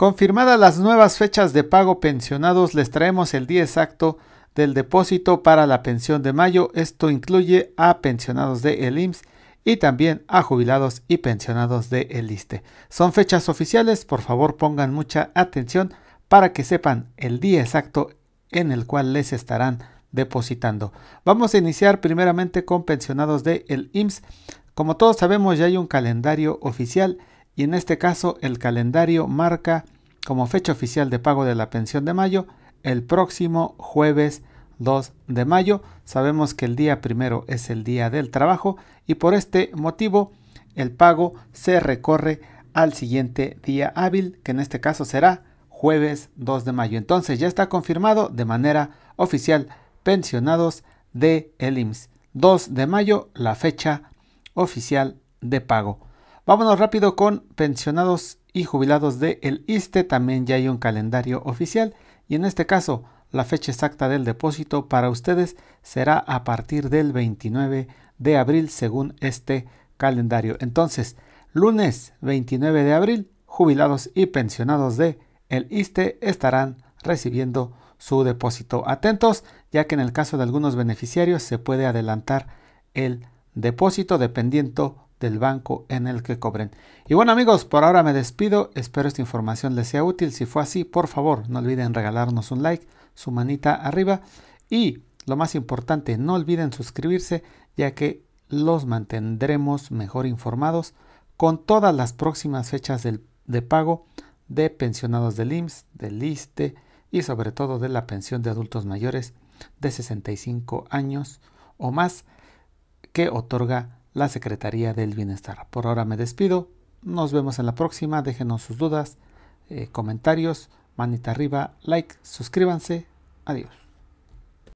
Confirmadas las nuevas fechas de pago pensionados, les traemos el día exacto del depósito para la pensión de mayo. Esto incluye a pensionados de el IMSS y también a jubilados y pensionados de el ISTE. Son fechas oficiales, por favor pongan mucha atención para que sepan el día exacto en el cual les estarán depositando. Vamos a iniciar primeramente con pensionados de el IMSS. Como todos sabemos, ya hay un calendario oficial y en este caso el calendario marca como fecha oficial de pago de la pensión de mayo el próximo jueves 2 de mayo. Sabemos que el día primero es el día del trabajo y por este motivo el pago se recorre al siguiente día hábil, que en este caso será jueves 2 de mayo. Entonces ya está confirmado de manera oficial pensionados de el IMSS. 2 de mayo la fecha oficial de pago. Vámonos rápido con pensionados y jubilados de el ISTE. También ya hay un calendario oficial y en este caso la fecha exacta del depósito para ustedes será a partir del 29 de abril según este calendario. Entonces, lunes 29 de abril, jubilados y pensionados de el ISTE estarán recibiendo su depósito. Atentos, ya que en el caso de algunos beneficiarios se puede adelantar el depósito dependiendo del banco en el que cobren. Y bueno amigos, por ahora me despido, espero esta información les sea útil, si fue así, por favor, no olviden regalarnos un like, su manita arriba y lo más importante, no olviden suscribirse ya que los mantendremos mejor informados con todas las próximas fechas de pago de pensionados del IMSS, del ISTE y sobre todo de la pensión de adultos mayores de 65 años o más que otorga la Secretaría del Bienestar. Por ahora me despido, nos vemos en la próxima, déjenos sus dudas, eh, comentarios, manita arriba, like, suscríbanse, adiós.